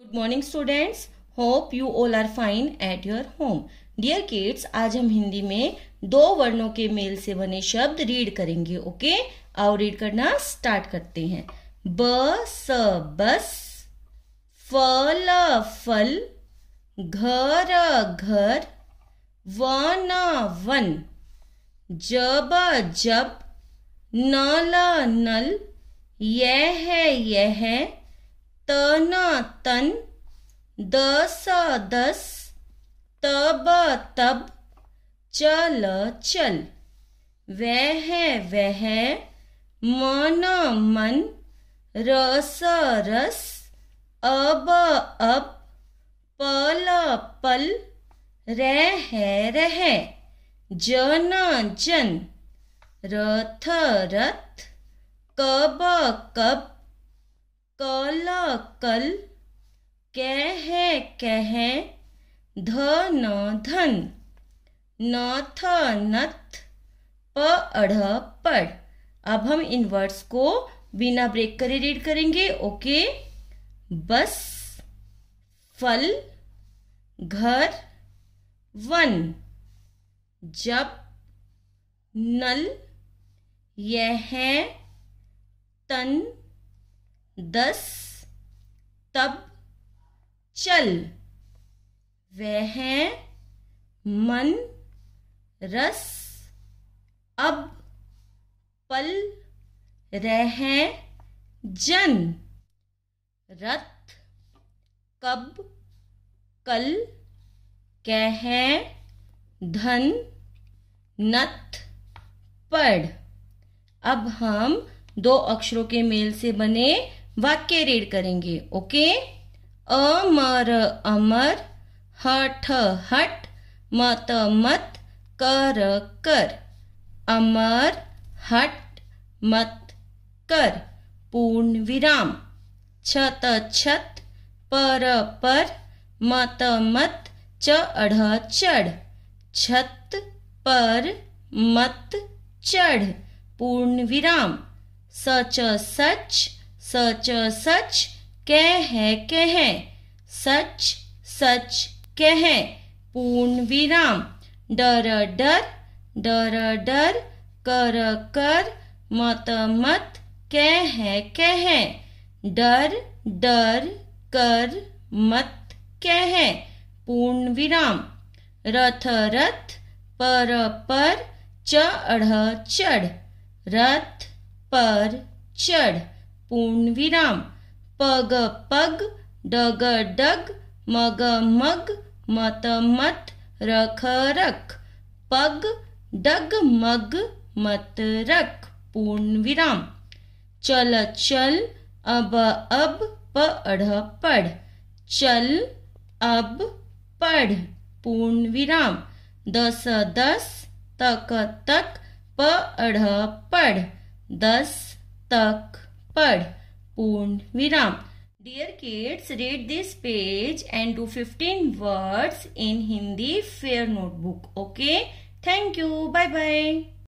Good morning students hope you all are fine at your home dear kids आज हम हिंदी में दो वर्णों के मेल से बने शब्द रीड करेंगे ओके okay? आओ रीड करना स्टार्ट करते हैं ब स बस फ ल फल घर घर व न वन जब जब न ल नल यह है यह है तन तन दस दस तब तब चल चल वह वह मन मन रस रस अब अब पल पल रह रह जन जन रथ रथ कब कब कल कल कह कह धन धन नथ नथ पढ़ पढ़ अब हम इन वर्ड्स को बिना ब्रेक करे रीड करेंगे ओके बस फल घर वन जब नल यह है तन दस तब चल वह मन रस अब पल रह जन रथ कब कल कह धन नथ पढ़ अब हम दो अक्षरों के मेल से बने वाक्य रीड करेंगे ओके अमर अमर हठ हट मत मत कर कर अमर हट मत कर पूर्ण विराम छत छत पर पर मत मत चढ़ चढ़ छत पर मत चढ़ पूर्ण विराम सच सच सच सच कह कह सच सच कह पूर्ण विराम डर डर डर डर कर कर मत मत कह कह डर डर कर मत कह पूर्ण विराम रथ रथ पर पर चढ़ चढ़ रथ पर चढ़ पूर्ण विराम पग पग डग डग मग मग मत मत रख रख पग डग मग मत रख पूर्ण विराम चल चल अब अब पढ़ पढ़ चल अब पढ़ पूर्ण विराम दस दस तक तक पढ़ पढ़ दस तक pad pund viram dear kids read this page and do 15 words in hindi fair notebook okay thank you bye bye